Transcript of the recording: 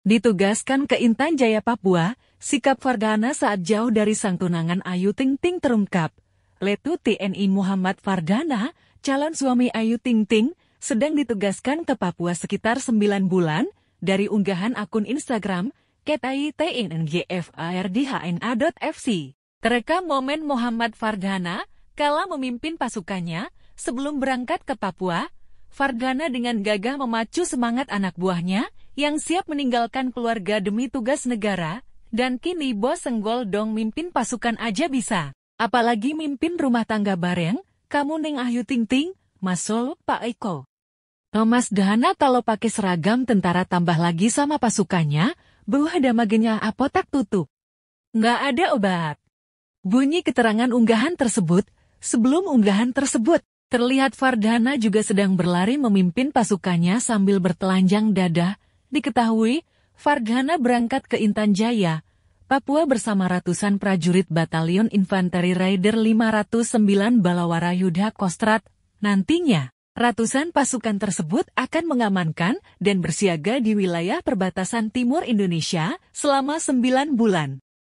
Ditugaskan ke Intan Jaya Papua, sikap Fardana saat jauh dari sang tunangan Ayu Ting Ting terungkap. Letu TNI Muhammad Fardana, calon suami Ayu Ting Ting, sedang ditugaskan ke Papua sekitar 9 bulan, dari unggahan akun Instagram, FC. Terekam momen Muhammad Fardana, kala memimpin pasukannya, sebelum berangkat ke Papua, Fargana dengan gagah memacu semangat anak buahnya yang siap meninggalkan keluarga demi tugas negara, dan kini bos Senggol Dong mimpin pasukan aja bisa. Apalagi mimpin rumah tangga bareng, kamu neng Ayu Ting Ting, Masol, Pak Eko. Thomas Dahana kalau pakai seragam tentara tambah lagi sama pasukannya, buah damagenya apotak tutup. Nggak ada obat. Bunyi keterangan unggahan tersebut, sebelum unggahan tersebut, Terlihat Fardana juga sedang berlari memimpin pasukannya sambil bertelanjang dada. Diketahui, Fardana berangkat ke Intan Jaya, Papua bersama ratusan prajurit Batalion Infanteri Raider 509 Balawara Yudha Kostrat. Nantinya, ratusan pasukan tersebut akan mengamankan dan bersiaga di wilayah perbatasan timur Indonesia selama 9 bulan.